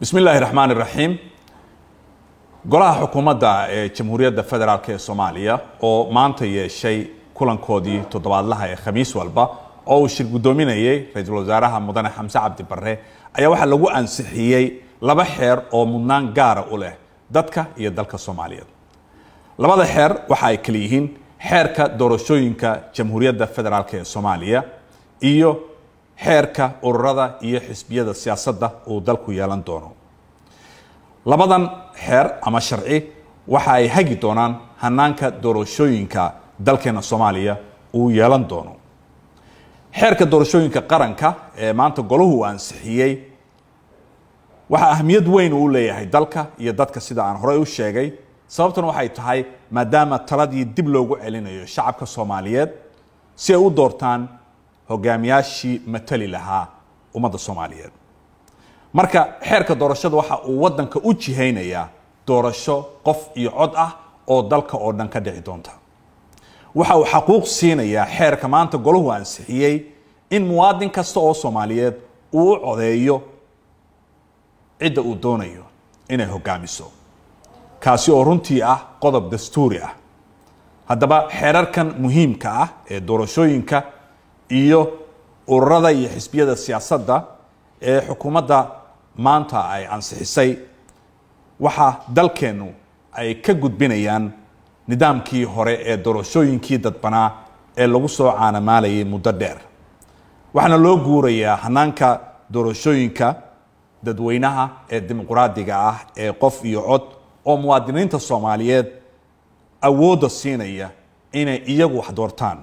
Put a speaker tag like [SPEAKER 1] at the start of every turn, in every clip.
[SPEAKER 1] bismi illaahi raxmaan iraxiim golaha xukuumadda ee jamhuuriyadda federaalk ee soomaaliya oo maanta yeeshay kulankoodii toddobaadlaha ee khamiis walba oo uu shir ra-iisul wasaaraha mudane xamse cabdi barre ayaa waxaa lagu ansixiyey laba xeer oo mudnaan gaara u leh dadka iyo dalka soomaaliyeed labada xeer waxa ay kala yihiin xeerka doorashooyinka jamhuuriyadda federaalk ee soomaaliya iyo xeerka ururada iyo xisbiyada siyaasadda uu dalku yeelan doono labadan xeer ama sharci waxa ay hagi doonaan hanaanka doorashooyinka dalkeena soomaaliya uu yeelan doono xeerka doorashooyinka qaranka ee maanta golahu ansixiyey waxaa ahmiyad weyn uu leeyahay dalka iyo dadka sida aan horey u sheegay sababtan waxay tahay maadaama taladii dib loogu celinayo shacabka soomaaliyeed si ay u doortaan hogaamiyaashii matali lahaa ummadda soomaaliyeed marka xeerka doorashada waxa uu waddanka u jihaynayaa doorasho qof iyo cod ah oo dalka oo dhan ka dhici doonta waxa uu xaquuq siinayaa xeerka maanta golahu ansixiyey in muwaadin kasta oo soomaaliyeed uu u codeeyo cidda uu doonayo inay hogaamiso kaasi oo runtii ah qodob dastuuri ah haddaba xeerarkan muhiimka ah ee doorashooyinka iyo ururada iyo xisbiyada siyaasadda ee xukuumadda maanta ay ansixisay waxa dalkeennu ay ka gudbinayaan nidaamkii hore ee doorashooyinkii dadbanaa ee lagu soo caanamaalayay muddo dheer waxaana loo guurayaa hanaanka doorashooyinka dadweynaha ee dimuqraadiga ah ee qof iyo cod oo muwaadiniinta soomaaliyeed awoodda siinaya inay iyagu wax doortaan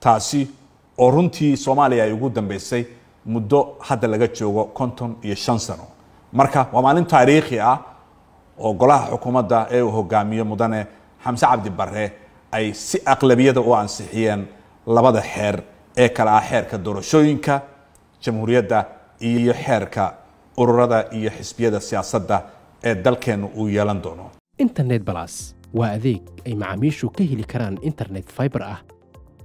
[SPEAKER 1] taasi oo runtii soomaaliya ay ugu dambeysay muddo hadda laga joogo konton iyo shan sano marka waa maalin taariikhi ah oo golaha xukuumadda ee uu hogaamiyo mudane xamse cabdi bare ay si aqlabiyada u ansixiyeen labada xeer ee kale ah xeerka doorashooyinka jamhuuriyadda iyo xeerka ururada iyo xisbiyada siyaasadda ee dalkeennu uu yeelan doono internet balas
[SPEAKER 2] waa adeeg ay macaamiishu ka heli karaan internet fiber ah